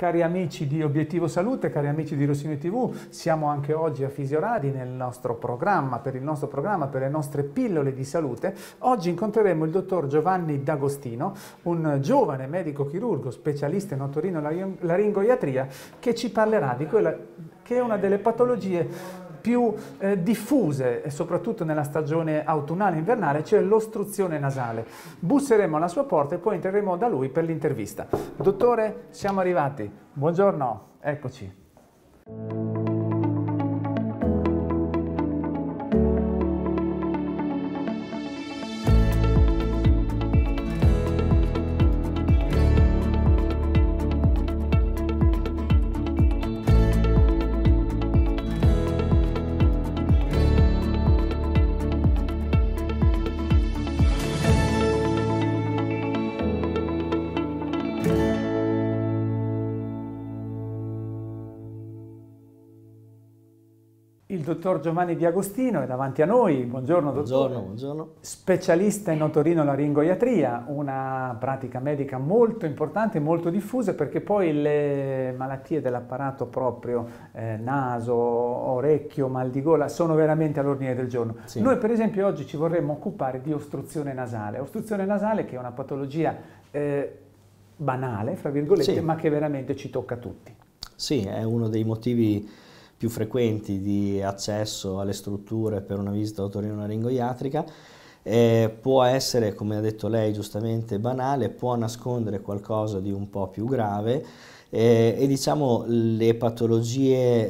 Cari amici di Obiettivo Salute, cari amici di Rossini TV, siamo anche oggi a Fisioradi nel nostro programma, per il nostro programma, per le nostre pillole di salute. Oggi incontreremo il dottor Giovanni D'Agostino, un giovane medico chirurgo specialista in otorino laringoiatria che ci parlerà di quella che è una delle patologie più eh, diffuse, soprattutto nella stagione autunnale e invernale, cioè l'ostruzione nasale. Busseremo alla sua porta e poi entreremo da lui per l'intervista. Dottore, siamo arrivati. Buongiorno, eccoci. Il dottor Giovanni Di Agostino è davanti a noi, buongiorno dottore. Buongiorno, buongiorno. Specialista in otorino-laringoiatria, una pratica medica molto importante e molto diffusa perché poi le malattie dell'apparato proprio, eh, naso, orecchio, mal di gola, sono veramente all'ordine del giorno. Sì. Noi per esempio oggi ci vorremmo occupare di ostruzione nasale, ostruzione nasale che è una patologia eh, banale, fra virgolette, sì. ma che veramente ci tocca tutti. Sì, è uno dei motivi più frequenti di accesso alle strutture per una visita otorino eh, può essere, come ha detto lei giustamente, banale, può nascondere qualcosa di un po' più grave eh, e diciamo le patologie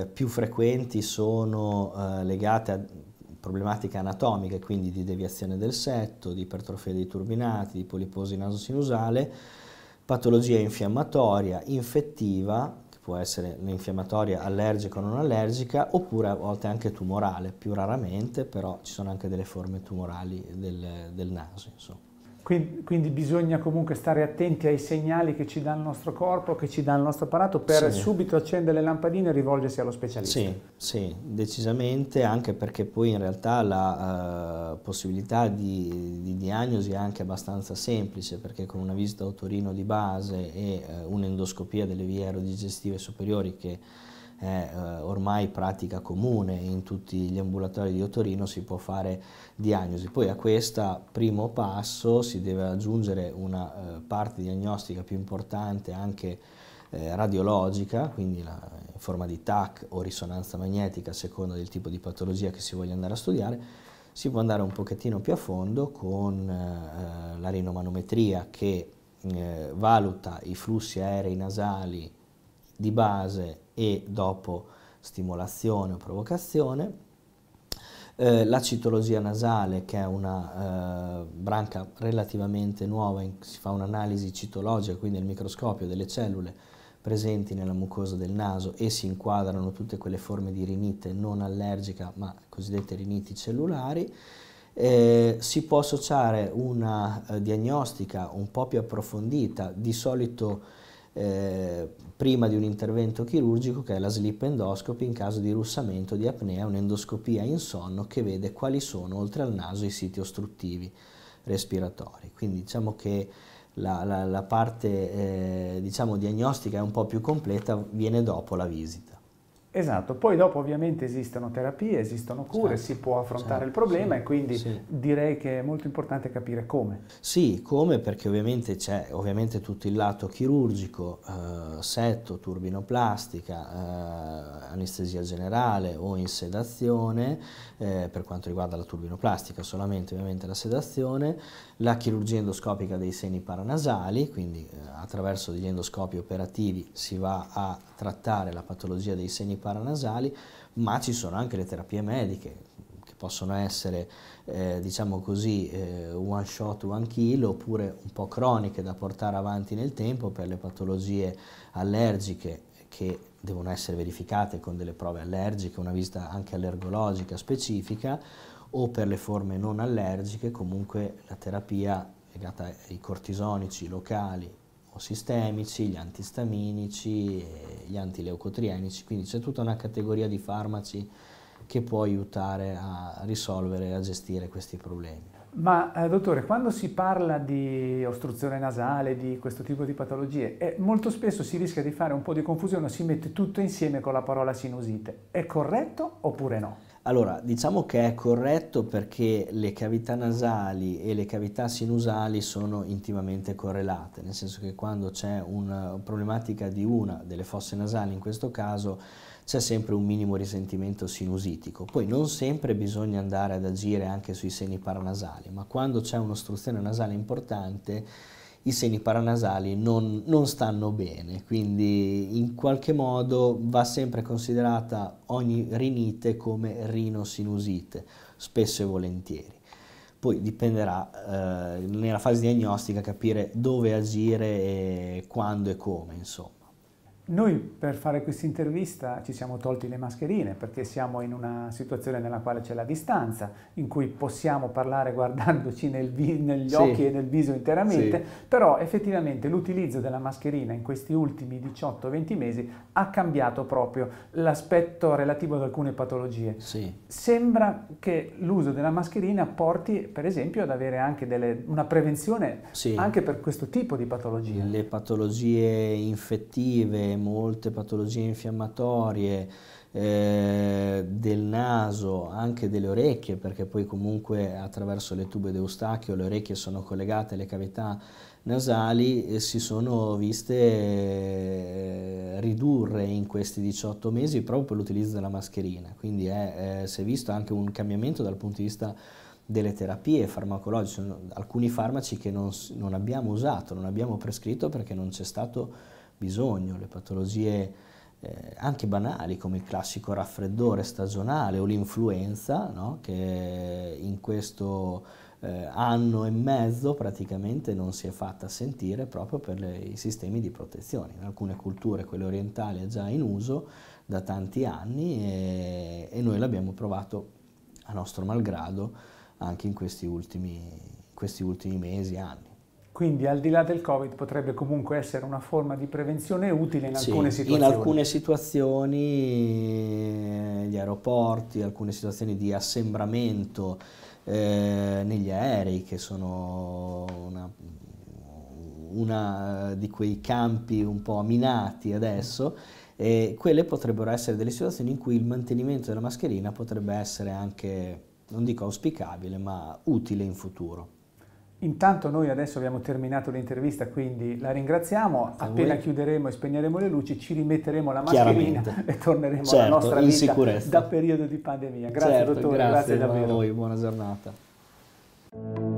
eh, più frequenti sono eh, legate a problematiche anatomiche, quindi di deviazione del setto, di ipertrofia dei turbinati, di poliposi nasosinusale, patologia infiammatoria, infettiva, può essere l'infiammatoria allergica o non allergica, oppure a volte anche tumorale, più raramente, però ci sono anche delle forme tumorali del, del naso. Insomma. Quindi, bisogna comunque stare attenti ai segnali che ci dà il nostro corpo, che ci dà il nostro apparato, per sì. subito accendere le lampadine e rivolgersi allo specialista. Sì, sì decisamente, anche perché poi in realtà la uh, possibilità di, di, diagnosi è anche abbastanza semplice, perché con una visita a Torino di base e uh, un'endoscopia delle vie aerodigestive superiori che è eh, ormai pratica comune in tutti gli ambulatori di Otorino, si può fare diagnosi. Poi a questo primo passo si deve aggiungere una eh, parte diagnostica più importante anche eh, radiologica, quindi la, in forma di TAC o risonanza magnetica a seconda del tipo di patologia che si voglia andare a studiare, si può andare un pochettino più a fondo con eh, eh, la rinomanometria che eh, valuta i flussi aerei nasali di base e dopo stimolazione o provocazione. Eh, la citologia nasale, che è una eh, branca relativamente nuova, in, si fa un'analisi citologica, quindi il microscopio delle cellule presenti nella mucosa del naso e si inquadrano tutte quelle forme di rinite non allergica, ma cosiddette riniti cellulari. Eh, si può associare una eh, diagnostica un po' più approfondita, di solito eh, prima di un intervento chirurgico che è la slip endoscopy in caso di russamento di apnea, un'endoscopia in sonno che vede quali sono oltre al naso i siti ostruttivi respiratori. Quindi diciamo che la, la, la parte eh, diciamo, diagnostica è un po' più completa, viene dopo la visita. Esatto, poi dopo ovviamente esistono terapie, esistono cure, certo, si può affrontare certo, il problema sì, e quindi sì. direi che è molto importante capire come. Sì, come perché ovviamente c'è ovviamente tutto il lato chirurgico, eh, setto, turbinoplastica, eh, anestesia generale o in sedazione, eh, per quanto riguarda la turbinoplastica solamente ovviamente la sedazione, la chirurgia endoscopica dei seni paranasali, quindi eh, attraverso degli endoscopi operativi si va a trattare la patologia dei seni paranasali paranasali, ma ci sono anche le terapie mediche che possono essere, eh, diciamo così, eh, one shot, one kill, oppure un po' croniche da portare avanti nel tempo per le patologie allergiche che devono essere verificate con delle prove allergiche, una visita anche allergologica specifica, o per le forme non allergiche, comunque la terapia legata ai cortisonici locali o sistemici, gli antistaminici gli antileucotrienici, quindi c'è tutta una categoria di farmaci che può aiutare a risolvere e a gestire questi problemi. Ma eh, dottore, quando si parla di ostruzione nasale, di questo tipo di patologie, eh, molto spesso si rischia di fare un po' di confusione, si mette tutto insieme con la parola sinusite. È corretto oppure no? Allora, diciamo che è corretto perché le cavità nasali e le cavità sinusali sono intimamente correlate, nel senso che quando c'è una problematica di una delle fosse nasali, in questo caso, c'è sempre un minimo risentimento sinusitico. Poi non sempre bisogna andare ad agire anche sui seni paranasali, ma quando c'è un'ostruzione nasale importante, i seni paranasali non, non stanno bene, quindi in qualche modo va sempre considerata ogni rinite come rinosinusite, spesso e volentieri poi dipenderà eh, nella fase diagnostica capire dove agire, e quando e come, insomma. Noi per fare questa intervista ci siamo tolti le mascherine perché siamo in una situazione nella quale c'è la distanza, in cui possiamo parlare guardandoci nel negli sì. occhi e nel viso interamente, sì. però effettivamente l'utilizzo della mascherina in questi ultimi 18-20 mesi ha cambiato proprio l'aspetto relativo ad alcune patologie. Sì. Sembra che l'uso della mascherina porti per esempio ad avere anche delle, una prevenzione anche per questo tipo di patologie. Le patologie infettive molte patologie infiammatorie eh, del naso, anche delle orecchie, perché poi comunque attraverso le tube d'eustachio le orecchie sono collegate alle cavità nasali e eh, si sono viste eh, ridurre in questi 18 mesi proprio per l'utilizzo della mascherina, quindi eh, si è visto anche un cambiamento dal punto di vista delle terapie farmacologiche, alcuni farmaci che non, non abbiamo usato, non abbiamo prescritto perché non c'è stato bisogno, le patologie eh, anche banali come il classico raffreddore stagionale o l'influenza no? che in questo eh, anno e mezzo praticamente non si è fatta sentire proprio per le, i sistemi di protezione. In alcune culture, quelle orientali, è già in uso da tanti anni e, e noi l'abbiamo provato a nostro malgrado anche in questi ultimi, questi ultimi mesi, anni. Quindi al di là del Covid potrebbe comunque essere una forma di prevenzione utile in alcune sì, situazioni. In alcune situazioni eh, gli aeroporti, alcune situazioni di assembramento eh, negli aerei che sono una, una, di quei campi un po' minati adesso. E quelle potrebbero essere delle situazioni in cui il mantenimento della mascherina potrebbe essere anche, non dico auspicabile, ma utile in futuro. Intanto noi adesso abbiamo terminato l'intervista, quindi la ringraziamo. Appena chiuderemo e spegneremo le luci, ci rimetteremo la mascherina e torneremo certo, alla nostra vita sicurezza. da periodo di pandemia. Grazie certo, dottore, grazie, grazie davvero. a voi, buona giornata.